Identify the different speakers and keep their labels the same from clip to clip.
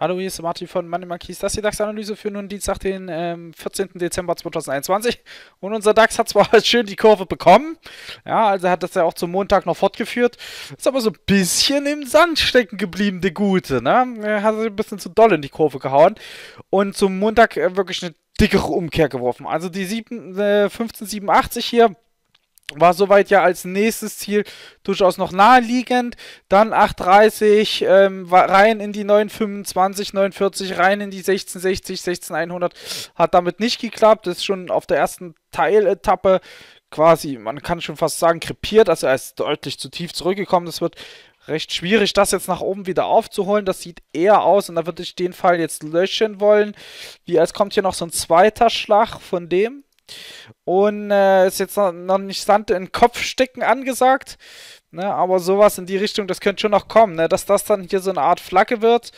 Speaker 1: Hallo, hier ist Martin von Money Marquis. Das ist die DAX-Analyse für nun Dienstag, den ähm, 14. Dezember 2021. Und unser DAX hat zwar schön die Kurve bekommen, ja, also hat das ja auch zum Montag noch fortgeführt, ist aber so ein bisschen im Sand stecken geblieben, der Gute, ne? Er hat sich ein bisschen zu doll in die Kurve gehauen und zum Montag äh, wirklich eine dickere Umkehr geworfen. Also die 7, äh, 1587 hier war soweit ja als nächstes Ziel durchaus noch naheliegend. Dann 8,30 ähm, rein in die 9,25, 9,40 rein in die 16,60, 16,100. Hat damit nicht geklappt. Ist schon auf der ersten Teiletappe quasi, man kann schon fast sagen, krepiert. Also er ist deutlich zu tief zurückgekommen. Es wird recht schwierig, das jetzt nach oben wieder aufzuholen. Das sieht eher aus und da würde ich den Fall jetzt löschen wollen. Wie als kommt hier noch so ein zweiter Schlag von dem. Und äh, ist jetzt noch, noch nicht Sand in den Kopf stecken angesagt. Ne, aber sowas in die Richtung, das könnte schon noch kommen, ne, dass das dann hier so eine Art Flagge wird.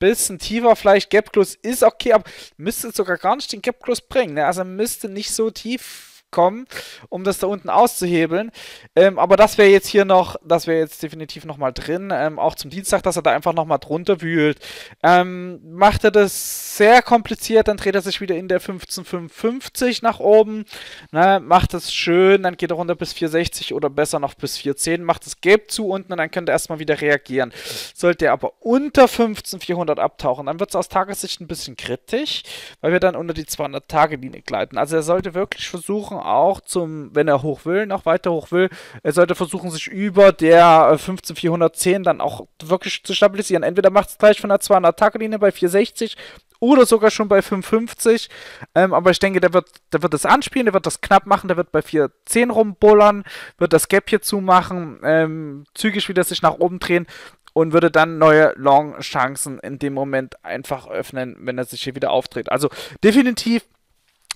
Speaker 1: Bisschen tiefer, vielleicht Gap Close ist okay, aber müsste sogar gar nicht den Gap Close bringen. Ne, also müsste nicht so tief kommen, um das da unten auszuhebeln. Ähm, aber das wäre jetzt hier noch, das wäre jetzt definitiv nochmal drin, ähm, auch zum Dienstag, dass er da einfach nochmal drunter wühlt. Ähm, macht er das sehr kompliziert, dann dreht er sich wieder in der 1555 nach oben, ne, macht es schön, dann geht er runter bis 460 oder besser noch bis 410, macht es gelb zu unten und dann könnt ihr erstmal wieder reagieren. Sollte er aber unter 15400 abtauchen, dann wird es aus Tagessicht ein bisschen kritisch, weil wir dann unter die 200-Tage-Linie gleiten. Also er sollte wirklich versuchen, auch zum, wenn er hoch will, noch weiter hoch will, er sollte versuchen, sich über der 15410 äh, dann auch wirklich zu stabilisieren. Entweder macht es gleich von der 200 Tage Linie bei 460 oder sogar schon bei 550. Ähm, aber ich denke, der wird, der wird das anspielen, der wird das knapp machen, der wird bei 410 rumbullern, wird das Gap hier zumachen, ähm, zügig wieder sich nach oben drehen und würde dann neue Long-Chancen in dem Moment einfach öffnen, wenn er sich hier wieder auftritt. Also definitiv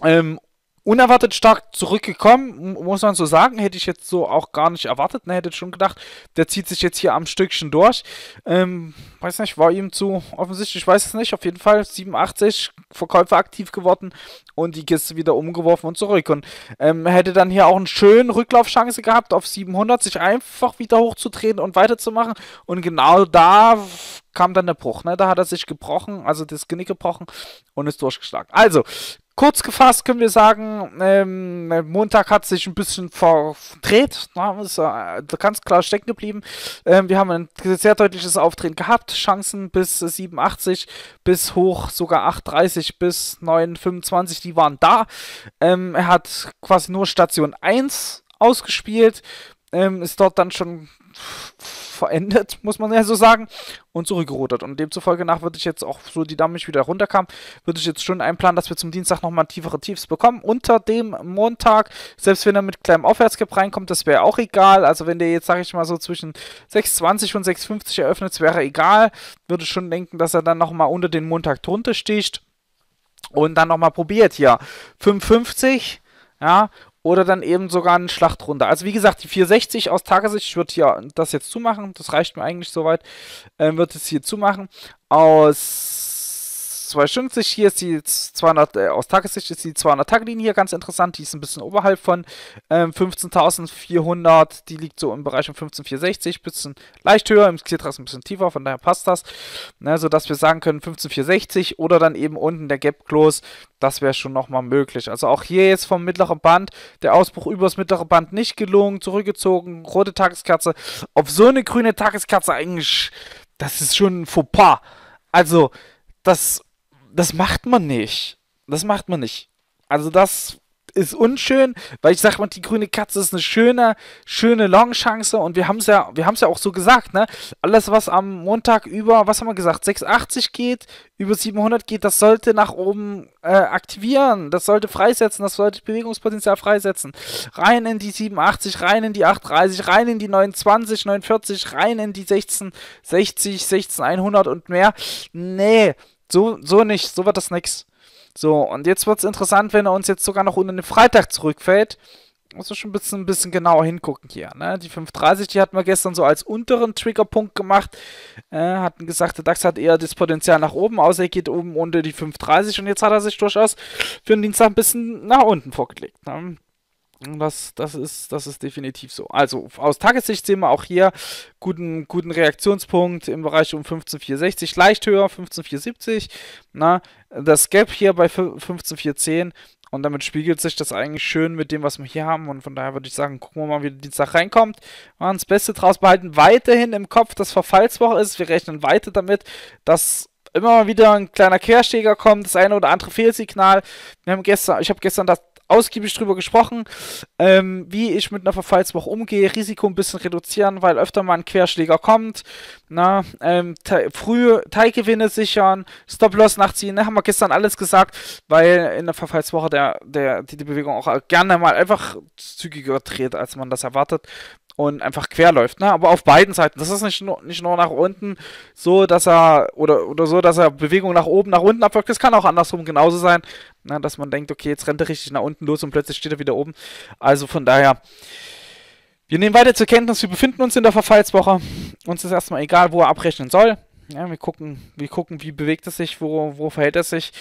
Speaker 1: ähm, unerwartet stark zurückgekommen, muss man so sagen. Hätte ich jetzt so auch gar nicht erwartet. Ne? Hätte schon gedacht, der zieht sich jetzt hier am Stückchen durch. Ähm, weiß nicht, war ihm zu offensichtlich, ich weiß es nicht. Auf jeden Fall 87 Verkäufe aktiv geworden und die Kiste wieder umgeworfen und zurück. Und ähm, hätte dann hier auch einen schönen Rücklaufchance gehabt, auf 700 sich einfach wieder hochzudrehen und weiterzumachen. Und genau da kam dann der Bruch. Ne? Da hat er sich gebrochen, also das Genick gebrochen und ist durchgeschlagen. Also, kurz gefasst können wir sagen, ähm, Montag hat sich ein bisschen verdreht, ne? ist äh, ganz klar stecken geblieben. Ähm, wir haben ein sehr deutliches Auftreten gehabt, Chancen bis 87, bis hoch sogar 8,30 bis 9,25, die waren da. Ähm, er hat quasi nur Station 1 ausgespielt, ähm, ist dort dann schon verendet, muss man ja so sagen, und zurückgerudert. Und demzufolge nach würde ich jetzt auch, so die Dame Damage wieder runterkam, würde ich jetzt schon einplanen, dass wir zum Dienstag nochmal tiefere Tiefs bekommen. Unter dem Montag, selbst wenn er mit kleinem Aufwärtskap reinkommt, das wäre auch egal. Also wenn der jetzt, sage ich mal, so zwischen 6,20 und 6,50 eröffnet, wäre egal. Würde schon denken, dass er dann nochmal unter den Montag drunter sticht. Und dann nochmal probiert Ja, 5,50, ja, oder dann eben sogar eine Schlacht runter. Also wie gesagt, die 460 aus Tagessicht, ich würde hier das jetzt zumachen, das reicht mir eigentlich soweit, ähm, wird es hier zumachen. Aus 250. Hier ist die 200, äh, aus Tagessicht ist die 200 Tag Linie hier ganz interessant. Die ist ein bisschen oberhalb von ähm, 15.400. Die liegt so im Bereich um 15.460. Bisschen leicht höher. Im Skiertra ein bisschen tiefer. Von daher passt das. Ne, sodass wir sagen können 15.460 oder dann eben unten der Gap Close. Das wäre schon nochmal möglich. Also auch hier jetzt vom mittleren Band. Der Ausbruch übers mittlere Band nicht gelungen. Zurückgezogen. Rote Tageskerze. Auf so eine grüne Tageskerze eigentlich. Das ist schon ein Fauxpas. Also, das das macht man nicht. Das macht man nicht. Also das ist unschön, weil ich sag mal, die grüne Katze ist eine schöne, schöne Long-Chance und wir haben es ja, ja auch so gesagt, ne? Alles, was am Montag über, was haben wir gesagt, 680 geht, über 700 geht, das sollte nach oben äh, aktivieren, das sollte freisetzen, das sollte Bewegungspotenzial freisetzen. Rein in die 780, rein in die 830, rein in die 29, 49, rein in die 1660, 60, und mehr. Nee, so, so nicht, so wird das nix. So, und jetzt wird es interessant, wenn er uns jetzt sogar noch unter den Freitag zurückfällt. Muss man schon ein bisschen, ein bisschen genauer hingucken hier. Ne? Die 530, die hatten wir gestern so als unteren Triggerpunkt gemacht. Äh, hatten gesagt, der DAX hat eher das Potenzial nach oben, außer er geht oben unter die 530 und jetzt hat er sich durchaus für den Dienstag ein bisschen nach unten vorgelegt. Ne? Das, das, ist, das ist definitiv so. Also aus Tagessicht sehen wir auch hier guten, guten Reaktionspunkt im Bereich um 15,460, leicht höher, 15,470. das Gap hier bei 15,410 und damit spiegelt sich das eigentlich schön mit dem, was wir hier haben. Und von daher würde ich sagen, gucken wir mal, wie der Dienstag reinkommt. Wir das Beste draus behalten. Weiterhin im Kopf, dass Verfallswoche ist. Wir rechnen weiter damit, dass immer mal wieder ein kleiner Quersteger kommt, das eine oder andere Fehlsignal. Wir haben gestern, ich habe gestern das ausgiebig drüber gesprochen, ähm, wie ich mit einer Verfallswoche umgehe, Risiko ein bisschen reduzieren, weil öfter mal ein Querschläger kommt, na, ähm, te frühe Teilgewinne sichern, Stop-Loss nachziehen, ne, haben wir gestern alles gesagt, weil in der Verfallswoche der, der, die, die Bewegung auch gerne mal einfach zügiger dreht, als man das erwartet und einfach quer läuft, ne? Aber auf beiden Seiten. Das ist nicht nur, nicht nur nach unten so, dass er oder, oder so, dass er Bewegung nach oben, nach unten abwirkt. Das kann auch andersrum genauso sein, ne? dass man denkt, okay, jetzt rennt er richtig nach unten los und plötzlich steht er wieder oben. Also von daher, wir nehmen weiter zur Kenntnis, wir befinden uns in der Verfallswoche. Uns ist erstmal egal, wo er abrechnen soll. Ja, wir gucken, wir gucken, wie bewegt es sich, wo, wo verhält es sich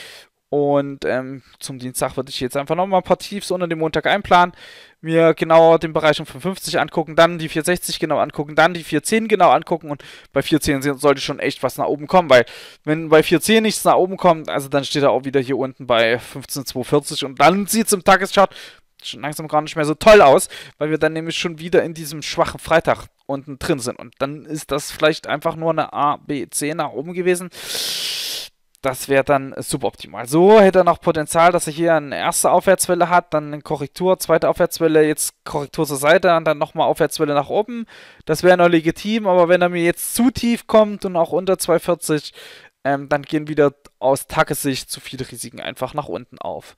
Speaker 1: und ähm, zum Dienstag würde ich jetzt einfach nochmal ein paar Tiefs unter dem Montag einplanen, mir genau den Bereich um 550 angucken, dann die 460 genau angucken, dann die 410 genau angucken und bei 410 sollte schon echt was nach oben kommen, weil wenn bei 410 nichts nach oben kommt, also dann steht er auch wieder hier unten bei 15240 und dann sieht es im Tageschart schon langsam gar nicht mehr so toll aus, weil wir dann nämlich schon wieder in diesem schwachen Freitag unten drin sind und dann ist das vielleicht einfach nur eine A, B, C nach oben gewesen das wäre dann suboptimal. So hätte er noch Potenzial, dass er hier eine erste Aufwärtswelle hat, dann eine Korrektur, zweite Aufwärtswelle, jetzt Korrektur zur Seite und dann nochmal Aufwärtswelle nach oben. Das wäre noch legitim, aber wenn er mir jetzt zu tief kommt und auch unter 240, ähm, dann gehen wieder aus Tagessicht zu viele Risiken einfach nach unten auf.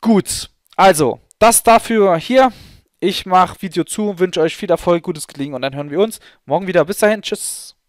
Speaker 1: Gut, also das dafür hier. Ich mache Video zu, wünsche euch viel Erfolg, gutes Gelingen und dann hören wir uns morgen wieder. Bis dahin, tschüss.